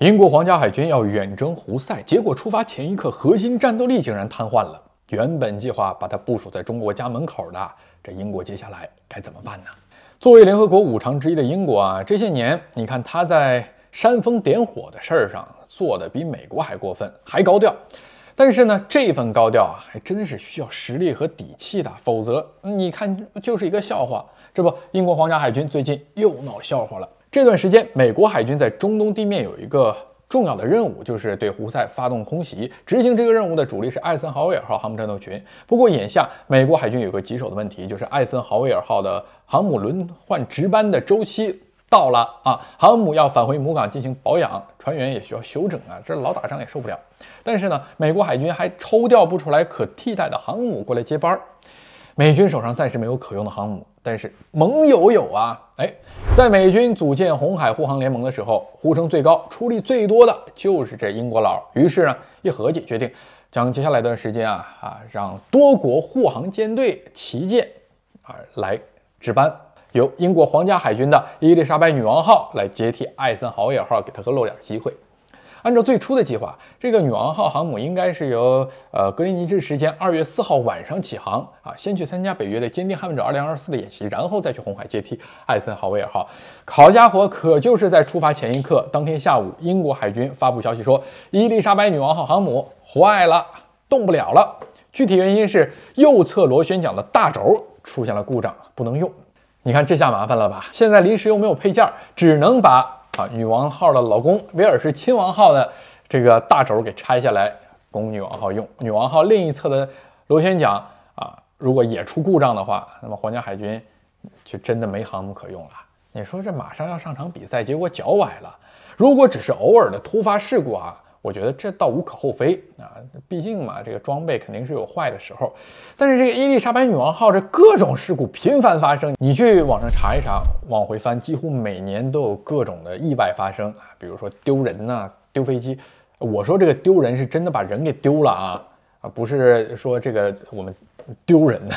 英国皇家海军要远征胡塞，结果出发前一刻，核心战斗力竟然瘫痪了。原本计划把它部署在中国家门口的，这英国接下来该怎么办呢？作为联合国五常之一的英国啊，这些年你看他在煽风点火的事儿上做的比美国还过分，还高调。但是呢，这份高调啊，还真是需要实力和底气的，否则你看就是一个笑话。这不，英国皇家海军最近又闹笑话了。这段时间，美国海军在中东地面有一个重要的任务，就是对胡塞发动空袭。执行这个任务的主力是艾森豪威尔号航母战斗群。不过，眼下美国海军有个棘手的问题，就是艾森豪威尔号的航母轮换值班的周期到了啊，航母要返回母港进行保养，船员也需要休整啊，这老打仗也受不了。但是呢，美国海军还抽调不出来可替代的航母过来接班，美军手上暂时没有可用的航母。但是盟友有啊，哎，在美军组建红海护航联盟的时候，呼声最高、出力最多的就是这英国佬。于是呢，一合计决定，将接下来一段时间啊啊让多国护航舰队旗舰啊来值班，由英国皇家海军的伊丽莎白女王号来接替艾森豪野号，给他个露脸机会。按照最初的计划，这个女王号航母应该是由呃格林尼治时间二月四号晚上起航啊，先去参加北约的坚定捍卫者二零二四的演习，然后再去红海接替艾森豪威尔号。好家伙，可就是在出发前一刻，当天下午，英国海军发布消息说，伊丽莎白女王号航母坏了，动不了了。具体原因是右侧螺旋桨的大轴出现了故障，不能用。你看这下麻烦了吧？现在临时又没有配件，只能把。啊，女王号的老公威尔士亲王号的这个大轴给拆下来供女王号用。女王号另一侧的螺旋桨啊，如果也出故障的话，那么皇家海军就真的没航母可用了。你说这马上要上场比赛，结果脚崴了。如果只是偶尔的突发事故啊。我觉得这倒无可厚非啊，毕竟嘛，这个装备肯定是有坏的时候。但是这个伊丽莎白女王号这各种事故频繁发生，你去网上查一查，往回翻，几乎每年都有各种的意外发生啊，比如说丢人呐，丢飞机。我说这个丢人是真的把人给丢了啊，啊，不是说这个我们丢人呢。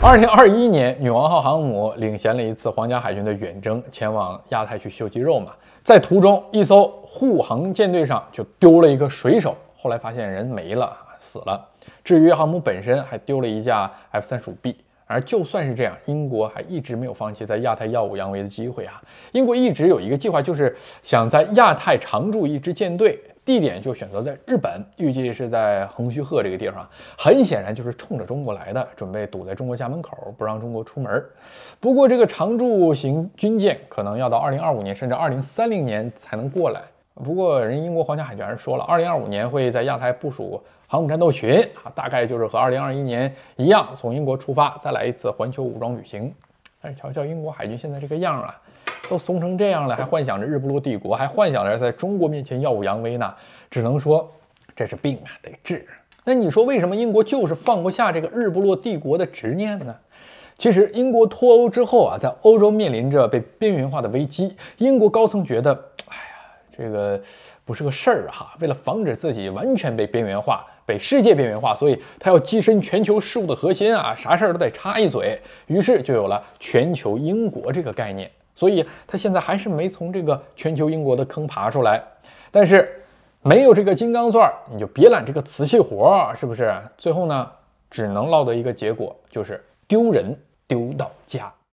二零二一年，女王号航母领衔了一次皇家海军的远征，前往亚太去秀肌肉嘛。在途中，一艘护航舰队上就丢了一个水手，后来发现人没了，死了。至于航母本身，还丢了一架 F 三十五 B。而就算是这样，英国还一直没有放弃在亚太耀武扬威的机会啊。英国一直有一个计划，就是想在亚太常驻一支舰队。地点就选择在日本，预计是在横须贺这个地方很显然就是冲着中国来的，准备堵在中国家门口，不让中国出门儿。不过这个常驻型军舰可能要到2025年甚至2030年才能过来。不过人英国皇家海军还是说了，2025年会在亚太部署航母战斗群啊，大概就是和2021年一样，从英国出发，再来一次环球武装旅行。但是瞧瞧英国海军现在这个样儿啊！都怂成这样了，还幻想着日不落帝国，还幻想着在中国面前耀武扬威呢？只能说这是病啊，得治。那你说为什么英国就是放不下这个日不落帝国的执念呢？其实英国脱欧之后啊，在欧洲面临着被边缘化的危机。英国高层觉得，哎呀，这个不是个事儿哈。为了防止自己完全被边缘化，被世界边缘化，所以他要跻身全球事务的核心啊，啥事儿都得插一嘴。于是就有了“全球英国”这个概念。所以，他现在还是没从这个全球英国的坑爬出来。但是，没有这个金刚钻，你就别揽这个瓷器活，是不是？最后呢，只能落得一个结果，就是丢人丢到家。